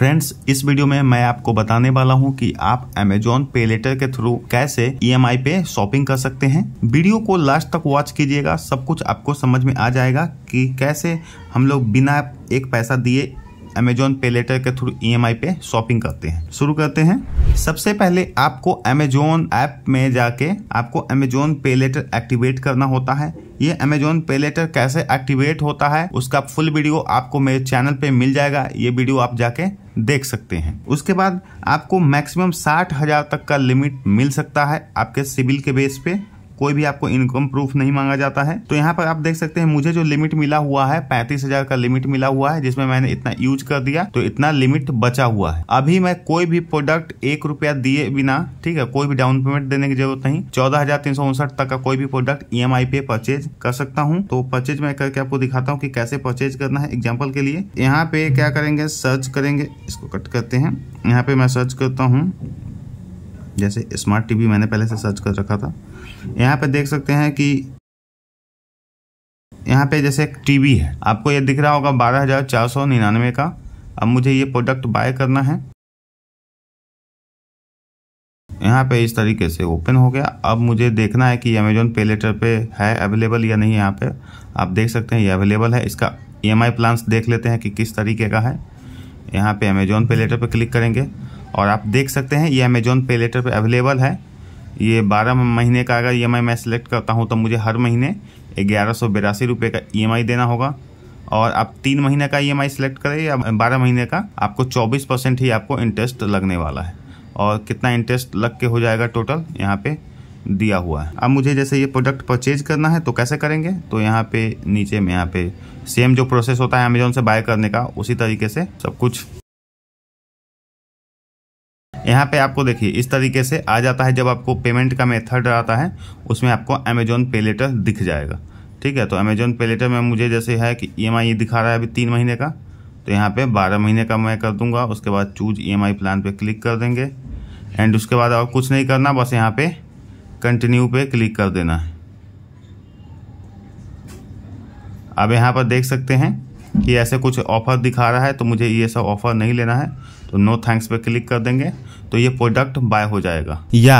friends इस video में मैं आपको बताने वाला हूं कि आप अमेजोन e पे लेटर के थ्रू कैसे ई पे शॉपिंग कर सकते हैं वीडियो को लास्ट तक वॉच कीजिएगा सब कुछ आपको समझ में आ जाएगा कि कैसे हम लोग बिना एक पैसा दिए अमेजोन e पे लेटर के थ्रू ई पे शॉपिंग करते हैं शुरू करते हैं सबसे पहले आपको अमेजोन ऐप में जाके आपको अमेजोन पे लेटर एक्टिवेट करना होता है ये अमेजोन पे लेटर कैसे एक्टिवेट होता है उसका फुल वीडियो आपको मेरे चैनल पे मिल जाएगा ये वीडियो आप जाके देख सकते हैं उसके बाद आपको मैक्सिमम साठ हजार तक का लिमिट मिल सकता है आपके सिविल के बेस पे कोई भी आपको इनकम प्रूफ नहीं मांगा जाता है तो यहाँ पर आप देख सकते हैं मुझे जो लिमिट मिला हुआ है पैंतीस हजार का लिमिट मिला हुआ है जिसमें मैंने इतना यूज कर दिया तो इतना लिमिट बचा हुआ है अभी मैं कोई भी प्रोडक्ट एक रुपया दिए बिना ठीक है कोई भी डाउन पेमेंट देने की जरूरत नहीं चौदह तक का कोई भी प्रोडक्ट ई e पे परचेज कर सकता हूँ तो परचेज मैं करके आपको दिखाता हूँ कि कैसे परचेज करना है एग्जाम्पल के लिए यहाँ पे क्या करेंगे सर्च करेंगे इसको कट करते हैं यहाँ पे मैं सर्च करता हूँ जैसे स्मार्ट टीवी मैंने पहले से सर्च कर रखा था यहाँ पे देख सकते हैं कि यहाँ पे जैसे एक टीवी है आपको ये दिख रहा होगा बारह हज़ार चार सौ निन्यानवे का अब मुझे ये प्रोडक्ट बाय करना है यहाँ पे इस तरीके से ओपन हो गया अब मुझे देखना है कि अमेजोन पे लेटर पे है अवेलेबल या नहीं यहाँ पे आप देख सकते हैं ये अवेलेबल है इसका ई एम आई प्लान्स देख लेते हैं कि किस तरीके का है यहाँ पे अमेजोन पे लेटर पे क्लिक करेंगे और आप देख सकते हैं ये अमेजोन पे लेटर पर अवेलेबल है ये बारह महीने का अगर ई e मैं सेलेक्ट करता हूँ तो मुझे हर महीने ग्यारह सौ बिरासी रुपये का ई e देना होगा और आप तीन महीने का ई e सेलेक्ट करें या बारह महीने का आपको चौबीस परसेंट ही आपको इंटरेस्ट लगने वाला है और कितना इंटरेस्ट लग के हो जाएगा टोटल यहाँ पे दिया हुआ है अब मुझे जैसे ये प्रोडक्ट परचेज करना है तो कैसे करेंगे तो यहाँ पे नीचे में यहाँ पे सेम जो प्रोसेस होता है अमेजोन से बाय करने का उसी तरीके से सब कुछ यहाँ पे आपको देखिए इस तरीके से आ जाता है जब आपको पेमेंट का मेथड आता है उसमें आपको अमेजोन पे लेटर दिख जाएगा ठीक है तो अमेजोन पे लेटर में मुझे जैसे है कि ई e एम दिखा रहा है अभी तीन महीने का तो यहाँ पे बारह महीने का मैं कर दूंगा उसके बाद चूज ई प्लान पे क्लिक कर देंगे एंड उसके बाद और कुछ नहीं करना बस यहाँ पे कंटिन्यू पे क्लिक कर देना है अब यहाँ पर देख सकते हैं कि ऐसे कुछ ऑफ़र दिखा रहा है तो मुझे ये सब ऑफ़र नहीं लेना है तो नो थैंक्स पर क्लिक कर देंगे तो ये प्रोडक्ट बाय हो जाएगा या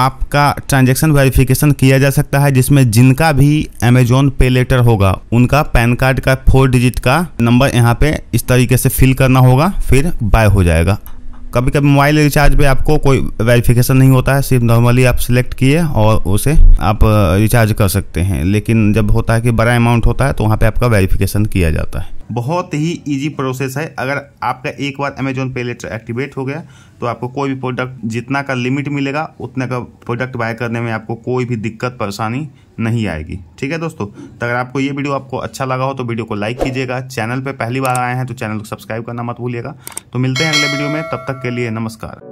आपका ट्रांजैक्शन वेरिफिकेशन किया जा सकता है जिसमें जिनका भी अमेजोन पे लेटर होगा उनका पैन कार्ड का फोर डिजिट का नंबर यहाँ पे इस तरीके से फिल करना होगा फिर बाय हो जाएगा कभी कभी मोबाइल रिचार्ज पे आपको कोई वेरिफिकेशन नहीं होता है सिर्फ नॉर्मली आप सिलेक्ट किए और उसे आप रिचार्ज uh, कर सकते हैं लेकिन जब होता है कि बड़ा अमाउंट होता है तो वहाँ पे आपका वेरिफिकेशन किया जाता है बहुत ही इजी प्रोसेस है अगर आपका एक बार अमेजोन पे लेटर एक्टिवेट हो गया तो आपको कोई भी प्रोडक्ट जितना का लिमिट मिलेगा उतना का प्रोडक्ट बाय करने में आपको कोई भी दिक्कत परेशानी नहीं आएगी ठीक है दोस्तों तो अगर आपको ये वीडियो आपको अच्छा लगा हो तो वीडियो को लाइक कीजिएगा चैनल पर पहली बार आए हैं तो चैनल को सब्सक्राइब करना मत भूलिएगा तो मिलते हैं अगले वीडियो में तब तक के लिए नमस्कार